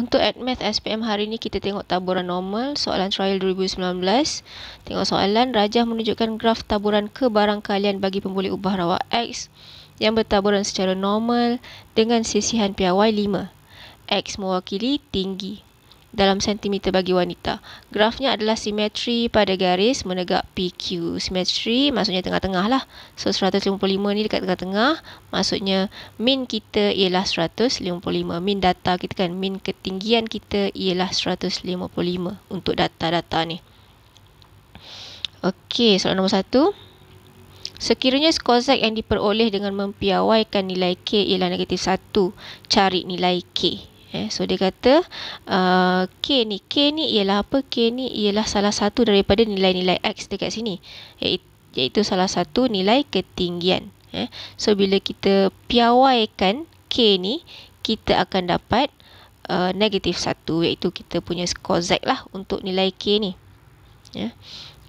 Untuk AdMath SPM hari ini kita tengok taburan normal, soalan trial 2019. Tengok soalan, rajah menunjukkan graf taburan kebarangkalian bagi pemboleh ubah rawak X yang bertaburan secara normal dengan sisihan PRY 5. X mewakili tinggi dalam sentimeter bagi wanita. Grafnya adalah simetri pada garis menegak PQ. Simetri maksudnya tengah-tengah lah. So 155 ni dekat tengah-tengah. Maksudnya min kita ialah 155. Min data kita kan. Min ketinggian kita ialah 155 untuk data-data ni. Okey, soalan nombor satu. Sekiranya skor Z yang diperoleh dengan mempiawaikan nilai K ialah negatif 1, cari nilai K. Eh, so dia kata uh, K ni, K ni ialah apa? K ni ialah salah satu daripada nilai-nilai X dekat sini iaitu salah satu nilai ketinggian eh. So bila kita piawaikan K ni kita akan dapat uh, negatif 1 iaitu kita punya skor Z lah untuk nilai K ni eh. Ya.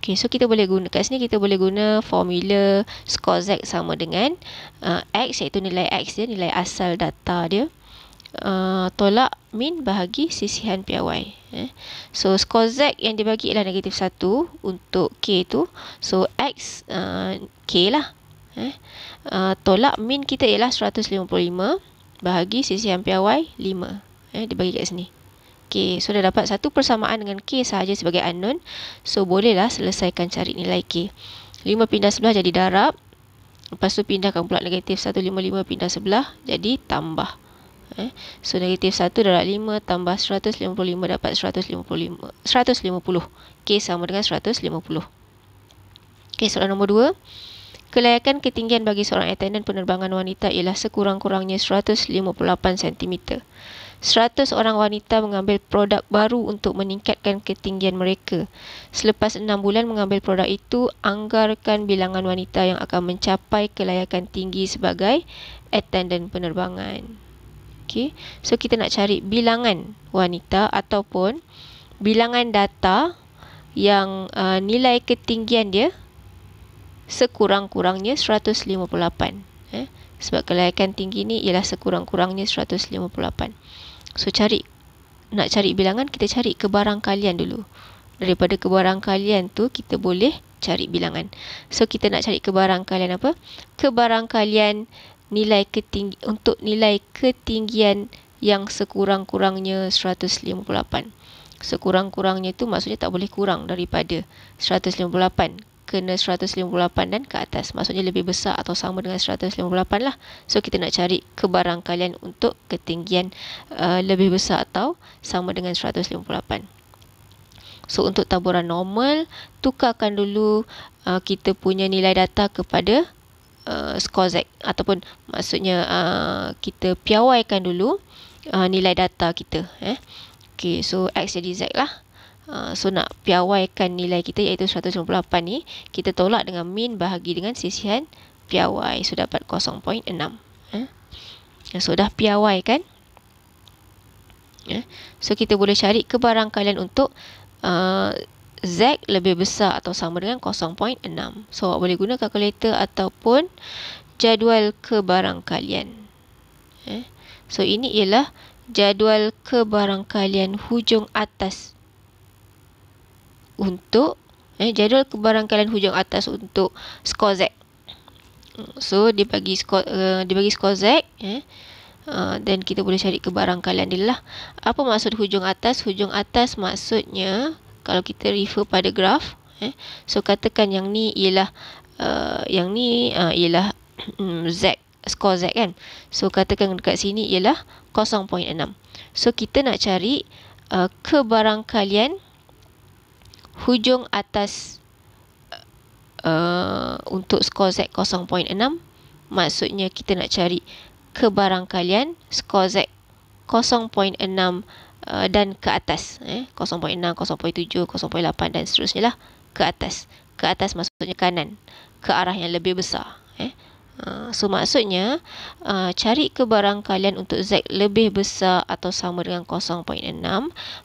okay, So kita boleh guna kat sini kita boleh guna formula skor Z sama dengan uh, X iaitu nilai X dia, nilai asal data dia uh, tolak min bahagi sisihan PIY. Eh. So, skor Z yang dibagi ialah negatif 1 untuk K tu. So, X uh, K lah. Eh. Uh, tolak min kita ialah 155 bahagi sisihan PIY 5. Eh, dibagi kat sini. Okay, so dah dapat satu persamaan dengan K sahaja sebagai unknown. So, bolehlah selesaikan cari nilai K. 5 pindah sebelah jadi darab. Lepas tu pindahkan pula negatif 155 pindah sebelah. Jadi, tambah eh. So negatif 1 darab 5 tambah 155 dapat 155, 150 K sama dengan 150 Okey, soalan nombor 2 Kelayakan ketinggian bagi seorang attendant penerbangan wanita ialah sekurang-kurangnya 158 cm. 100 orang wanita mengambil produk baru untuk meningkatkan ketinggian mereka. Selepas 6 bulan mengambil produk itu, anggarkan bilangan wanita yang akan mencapai kelayakan tinggi sebagai attendant penerbangan. Okey. So kita nak cari bilangan wanita ataupun bilangan data yang uh, nilai ketinggian dia sekurang-kurangnya 158. Eh. Sebab kelayakan tinggi ni ialah sekurang-kurangnya 158. So cari nak cari bilangan kita cari kebarangkalian dulu. Daripada kebarangkalian tu kita boleh cari bilangan. So kita nak cari kebarangkalian apa? Kebarangkalian nilai ketinggi, untuk nilai ketinggian yang sekurang-kurangnya 158. Sekurang-kurangnya itu maksudnya tak boleh kurang daripada 158. Kena 158 dan ke atas. Maksudnya lebih besar atau sama dengan 158 lah. So, kita nak cari kebarangkalian untuk ketinggian uh, lebih besar atau sama dengan 158. So untuk taburan normal, tukarkan dulu uh, kita punya nilai data kepada uh, z ataupun maksudnya uh, kita piawaikan dulu uh, nilai data kita eh. Okey, so x jadi z lah. Uh, so nak piawaikan nilai kita iaitu 158 ni, kita tolak dengan min bahagi dengan sisihan piawai. So dapat 0.6. Eh. So dah piawaikan. Eh. So kita boleh cari kebarangkalian untuk uh, Z lebih besar atau sama dengan 0.6. So, awak boleh guna kalkulator ataupun jadual kebarangkalian. Eh? So, ini ialah jadual kebarangkalian hujung atas untuk eh, jadual kebarangkalian hujung atas untuk skor Z. Hmm, so, dia bagi skor, uh, dia bagi skor Z. Eh? Ah, dan uh, kita boleh cari kebarangkalian dia lah. Apa maksud hujung atas? Hujung atas maksudnya kalau kita refer pada graf eh so katakan yang ni ialah uh, yang ni uh, ialah mm, z skor z kan so katakan dekat sini ialah 0.6 so kita nak cari uh, kebarangkalian hujung atas uh, untuk skor z 0.6 maksudnya kita nak cari kebarangkalian skor z 0.6 Uh, dan ke atas eh? 0.6, 0.7, 0.8 dan seterusnya lah ke atas ke atas maksudnya kanan ke arah yang lebih besar eh? Uh, so maksudnya uh, cari ke barang kalian untuk Z lebih besar atau sama dengan 0.6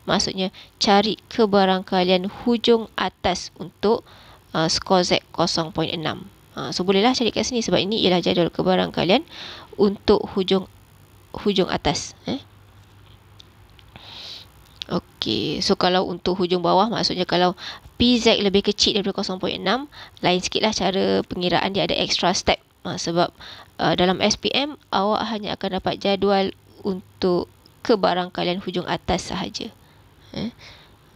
maksudnya cari ke barang kalian hujung atas untuk skor Z 0.6 so bolehlah cari kat sini sebab ini ialah jadual kalian untuk hujung hujung atas eh? Okey, so kalau untuk hujung bawah maksudnya kalau PZ lebih kecil daripada 0.6, lain sikitlah cara pengiraan dia ada extra step. Ha, sebab uh, dalam SPM, awak hanya akan dapat jadual untuk kebarangkalian hujung atas sahaja. Eh?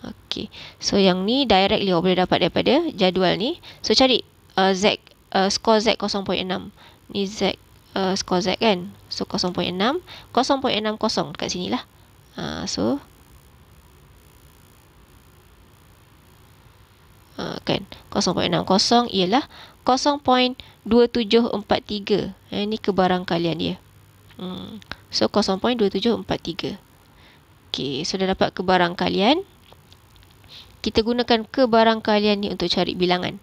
Okey, so yang ni directly awak boleh dapat daripada jadual ni. So cari uh, Z, uh, score Z 0.6. Ni Z, uh, score Z kan? So 0.6, 0.60 dekat sinilah. Ha, so... letakkan 0.60 ialah 0.2743 eh, ini kebarangkalian dia hmm. so 0.2743 ok so dah dapat kebarangkalian kita gunakan kebarangkalian ni untuk cari bilangan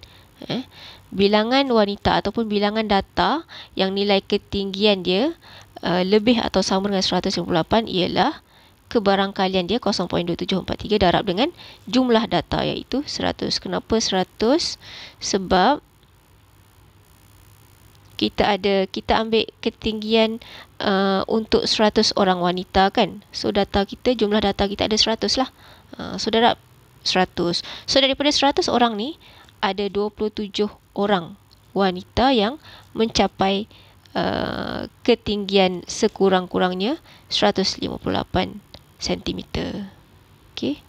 eh, bilangan wanita ataupun bilangan data yang nilai ketinggian dia uh, lebih atau sama dengan 198 ialah 0.2743 kebarangkalian dia 0.2743 darab dengan jumlah data iaitu 100. Kenapa 100? Sebab kita ada kita ambil ketinggian uh, untuk 100 orang wanita kan. So data kita jumlah data kita ada 100 lah. Uh, so darab 100. So daripada 100 orang ni ada 27 orang wanita yang mencapai uh, ketinggian sekurang-kurangnya 158 cm cm. Okey.